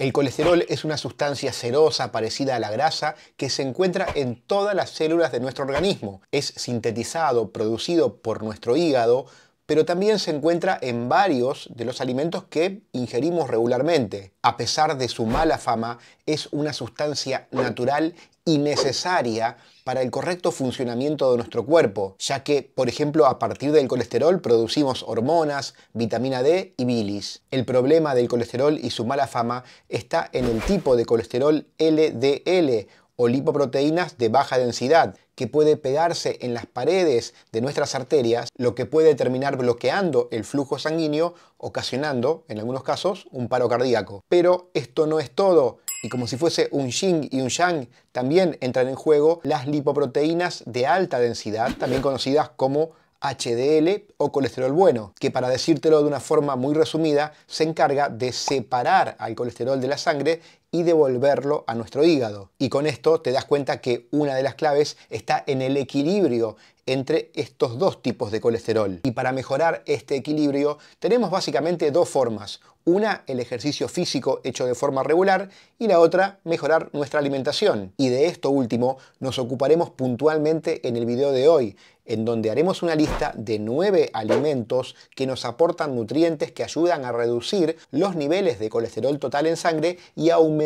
El colesterol es una sustancia cerosa parecida a la grasa que se encuentra en todas las células de nuestro organismo. Es sintetizado, producido por nuestro hígado, pero también se encuentra en varios de los alimentos que ingerimos regularmente. A pesar de su mala fama, es una sustancia natural y necesaria para el correcto funcionamiento de nuestro cuerpo, ya que, por ejemplo, a partir del colesterol producimos hormonas, vitamina D y bilis. El problema del colesterol y su mala fama está en el tipo de colesterol LDL, o lipoproteínas de baja densidad, que puede pegarse en las paredes de nuestras arterias, lo que puede terminar bloqueando el flujo sanguíneo, ocasionando, en algunos casos, un paro cardíaco. Pero esto no es todo. Y como si fuese un yin y un yang, también entran en juego las lipoproteínas de alta densidad, también conocidas como HDL o colesterol bueno, que para decírtelo de una forma muy resumida, se encarga de separar al colesterol de la sangre y devolverlo a nuestro hígado. Y con esto te das cuenta que una de las claves está en el equilibrio entre estos dos tipos de colesterol. Y para mejorar este equilibrio tenemos básicamente dos formas. Una, el ejercicio físico hecho de forma regular y la otra, mejorar nuestra alimentación. Y de esto último nos ocuparemos puntualmente en el video de hoy, en donde haremos una lista de nueve alimentos que nos aportan nutrientes que ayudan a reducir los niveles de colesterol total en sangre y a aumentar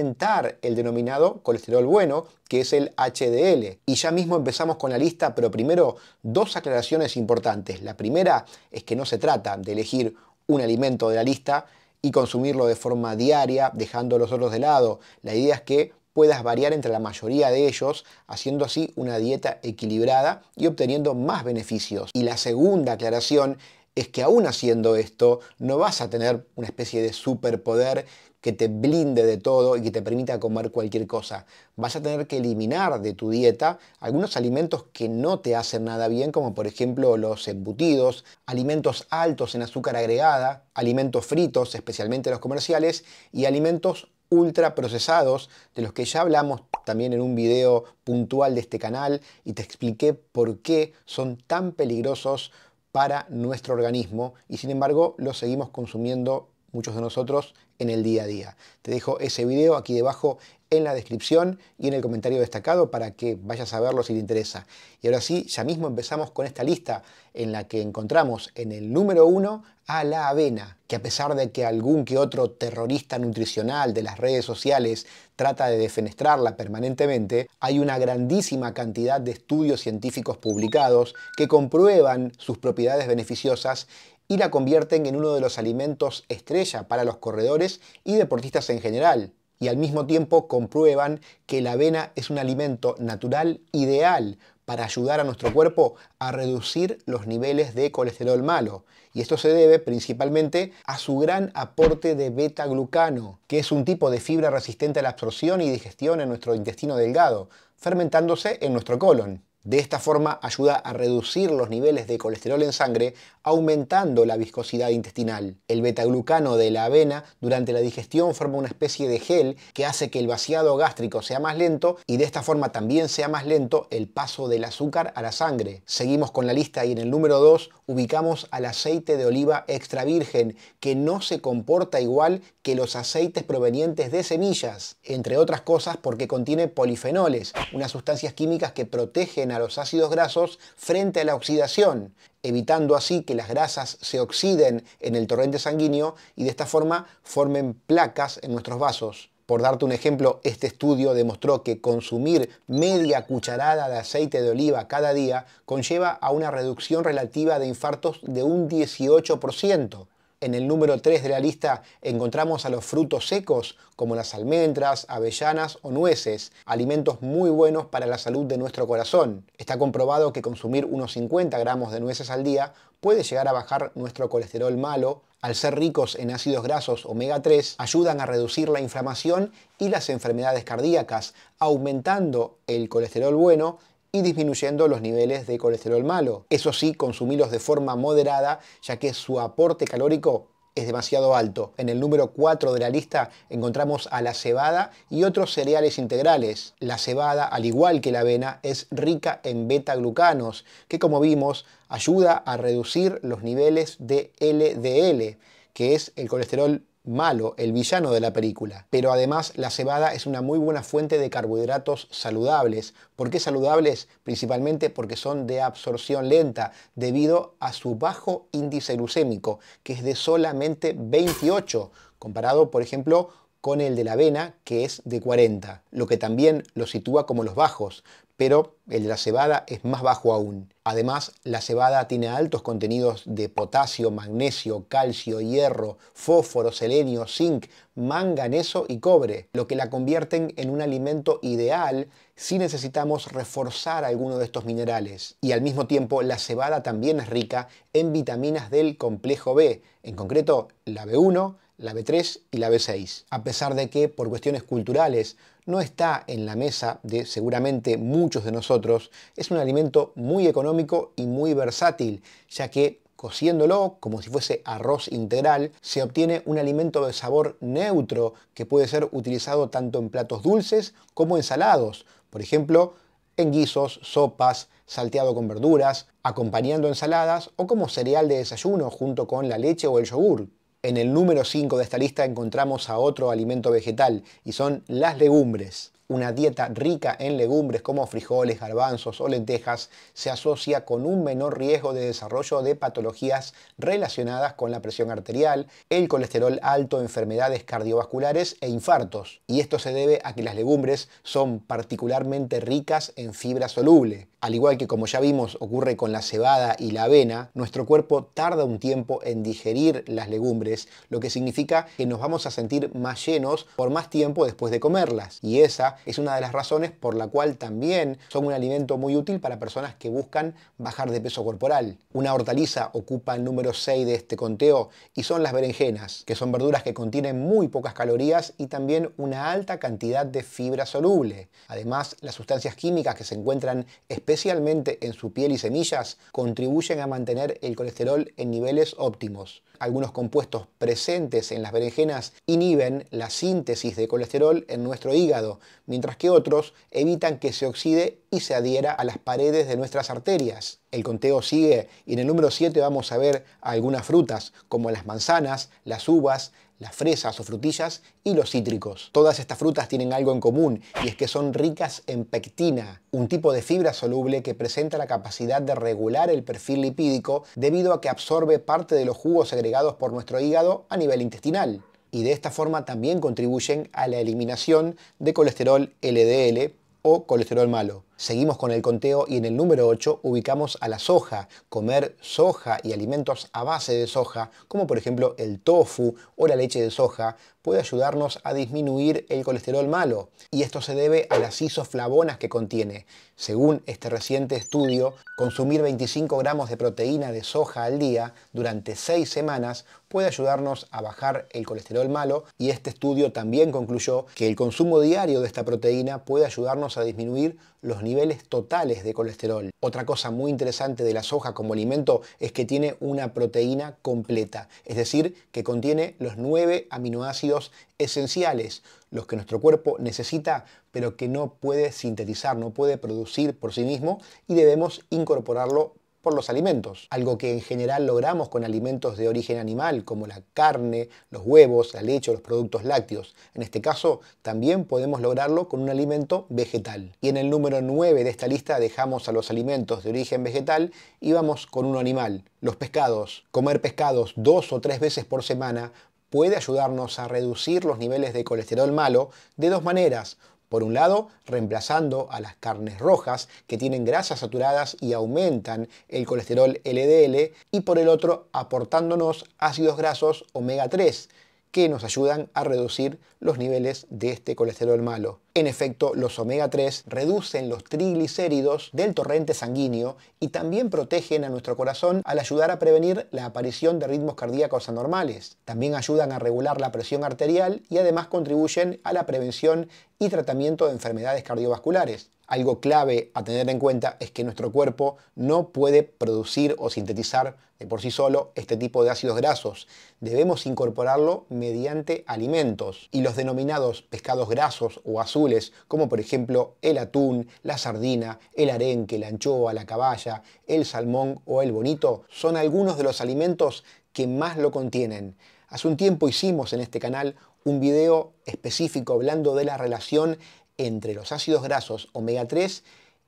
el denominado colesterol bueno, que es el HDL. Y ya mismo empezamos con la lista, pero primero dos aclaraciones importantes. La primera es que no se trata de elegir un alimento de la lista y consumirlo de forma diaria, dejando los otros de lado. La idea es que puedas variar entre la mayoría de ellos, haciendo así una dieta equilibrada y obteniendo más beneficios. Y la segunda aclaración es que aún haciendo esto no vas a tener una especie de superpoder que te blinde de todo y que te permita comer cualquier cosa. Vas a tener que eliminar de tu dieta algunos alimentos que no te hacen nada bien, como por ejemplo los embutidos, alimentos altos en azúcar agregada, alimentos fritos, especialmente los comerciales, y alimentos ultra procesados, de los que ya hablamos también en un video puntual de este canal y te expliqué por qué son tan peligrosos para nuestro organismo y sin embargo lo seguimos consumiendo muchos de nosotros en el día a día. Te dejo ese video aquí debajo en la descripción y en el comentario destacado para que vayas a verlo si te interesa. Y ahora sí, ya mismo empezamos con esta lista en la que encontramos en el número 1 a la avena, que a pesar de que algún que otro terrorista nutricional de las redes sociales trata de defenestrarla permanentemente, hay una grandísima cantidad de estudios científicos publicados que comprueban sus propiedades beneficiosas y la convierten en uno de los alimentos estrella para los corredores y deportistas en general y al mismo tiempo comprueban que la avena es un alimento natural ideal para ayudar a nuestro cuerpo a reducir los niveles de colesterol malo. Y esto se debe principalmente a su gran aporte de beta-glucano, que es un tipo de fibra resistente a la absorción y digestión en nuestro intestino delgado, fermentándose en nuestro colon. De esta forma ayuda a reducir los niveles de colesterol en sangre, aumentando la viscosidad intestinal. El betaglucano de la avena durante la digestión forma una especie de gel que hace que el vaciado gástrico sea más lento y de esta forma también sea más lento el paso del azúcar a la sangre. Seguimos con la lista y en el número 2 ubicamos al aceite de oliva extra virgen que no se comporta igual que los aceites provenientes de semillas, entre otras cosas porque contiene polifenoles, unas sustancias químicas que protegen a los ácidos grasos frente a la oxidación, evitando así que las grasas se oxiden en el torrente sanguíneo y de esta forma formen placas en nuestros vasos. Por darte un ejemplo, este estudio demostró que consumir media cucharada de aceite de oliva cada día conlleva a una reducción relativa de infartos de un 18%. En el número 3 de la lista encontramos a los frutos secos, como las almendras, avellanas o nueces, alimentos muy buenos para la salud de nuestro corazón. Está comprobado que consumir unos 50 gramos de nueces al día puede llegar a bajar nuestro colesterol malo, al ser ricos en ácidos grasos omega 3, ayudan a reducir la inflamación y las enfermedades cardíacas, aumentando el colesterol bueno y disminuyendo los niveles de colesterol malo. Eso sí, consumirlos de forma moderada, ya que su aporte calórico es demasiado alto. En el número 4 de la lista encontramos a la cebada y otros cereales integrales. La cebada, al igual que la avena, es rica en beta-glucanos, que como vimos ayuda a reducir los niveles de LDL, que es el colesterol malo, el villano de la película. Pero además la cebada es una muy buena fuente de carbohidratos saludables. ¿Por qué saludables? Principalmente porque son de absorción lenta debido a su bajo índice glucémico, que es de solamente 28, comparado por ejemplo con el de la avena, que es de 40, lo que también lo sitúa como los bajos pero el de la cebada es más bajo aún. Además, la cebada tiene altos contenidos de potasio, magnesio, calcio, hierro, fósforo, selenio, zinc, manganeso y cobre, lo que la convierten en un alimento ideal si necesitamos reforzar alguno de estos minerales. Y al mismo tiempo, la cebada también es rica en vitaminas del complejo B, en concreto la B1, la B3 y la B6. A pesar de que, por cuestiones culturales, no está en la mesa de seguramente muchos de nosotros, es un alimento muy económico y muy versátil, ya que cociéndolo como si fuese arroz integral, se obtiene un alimento de sabor neutro que puede ser utilizado tanto en platos dulces como en salados, por ejemplo, en guisos, sopas, salteado con verduras, acompañando ensaladas o como cereal de desayuno junto con la leche o el yogur. En el número 5 de esta lista encontramos a otro alimento vegetal y son las legumbres. Una dieta rica en legumbres como frijoles, garbanzos o lentejas se asocia con un menor riesgo de desarrollo de patologías relacionadas con la presión arterial, el colesterol alto, enfermedades cardiovasculares e infartos. Y esto se debe a que las legumbres son particularmente ricas en fibra soluble. Al igual que como ya vimos ocurre con la cebada y la avena, nuestro cuerpo tarda un tiempo en digerir las legumbres, lo que significa que nos vamos a sentir más llenos por más tiempo después de comerlas. Y esa es una de las razones por la cual también son un alimento muy útil para personas que buscan bajar de peso corporal. Una hortaliza ocupa el número 6 de este conteo y son las berenjenas, que son verduras que contienen muy pocas calorías y también una alta cantidad de fibra soluble. Además, las sustancias químicas que se encuentran especialmente en su piel y semillas contribuyen a mantener el colesterol en niveles óptimos. Algunos compuestos presentes en las berenjenas inhiben la síntesis de colesterol en nuestro hígado, mientras que otros evitan que se oxide y se adhiera a las paredes de nuestras arterias. El conteo sigue y en el número 7 vamos a ver algunas frutas como las manzanas, las uvas, las fresas o frutillas y los cítricos. Todas estas frutas tienen algo en común y es que son ricas en pectina, un tipo de fibra soluble que presenta la capacidad de regular el perfil lipídico debido a que absorbe parte de los jugos agregados por nuestro hígado a nivel intestinal y de esta forma también contribuyen a la eliminación de colesterol LDL o colesterol malo. Seguimos con el conteo y en el número 8 ubicamos a la soja. Comer soja y alimentos a base de soja, como por ejemplo el tofu o la leche de soja, puede ayudarnos a disminuir el colesterol malo. Y esto se debe a las isoflavonas que contiene. Según este reciente estudio, consumir 25 gramos de proteína de soja al día durante 6 semanas puede ayudarnos a bajar el colesterol malo y este estudio también concluyó que el consumo diario de esta proteína puede ayudarnos a disminuir los niveles totales de colesterol. Otra cosa muy interesante de la soja como alimento es que tiene una proteína completa, es decir, que contiene los nueve aminoácidos esenciales, los que nuestro cuerpo necesita, pero que no puede sintetizar, no puede producir por sí mismo y debemos incorporarlo por los alimentos, algo que en general logramos con alimentos de origen animal como la carne, los huevos, la leche o los productos lácteos. En este caso, también podemos lograrlo con un alimento vegetal. Y en el número 9 de esta lista dejamos a los alimentos de origen vegetal y vamos con uno animal, los pescados. Comer pescados dos o tres veces por semana puede ayudarnos a reducir los niveles de colesterol malo de dos maneras por un lado, reemplazando a las carnes rojas que tienen grasas saturadas y aumentan el colesterol LDL y por el otro aportándonos ácidos grasos omega 3 que nos ayudan a reducir los niveles de este colesterol malo. En efecto, los omega 3 reducen los triglicéridos del torrente sanguíneo y también protegen a nuestro corazón al ayudar a prevenir la aparición de ritmos cardíacos anormales. También ayudan a regular la presión arterial y además contribuyen a la prevención y tratamiento de enfermedades cardiovasculares. Algo clave a tener en cuenta es que nuestro cuerpo no puede producir o sintetizar de por sí solo este tipo de ácidos grasos. Debemos incorporarlo mediante alimentos. Y los denominados pescados grasos o azules, como por ejemplo el atún, la sardina, el arenque, la anchoa, la caballa, el salmón o el bonito, son algunos de los alimentos que más lo contienen. Hace un tiempo hicimos en este canal un video específico hablando de la relación entre los ácidos grasos omega 3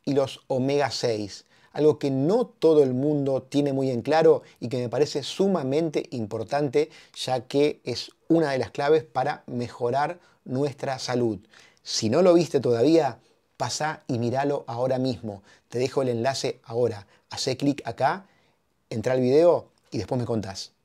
y los omega 6, algo que no todo el mundo tiene muy en claro y que me parece sumamente importante ya que es una de las claves para mejorar nuestra salud. Si no lo viste todavía, pasa y míralo ahora mismo. Te dejo el enlace ahora. Hacé clic acá, entra al video y después me contás.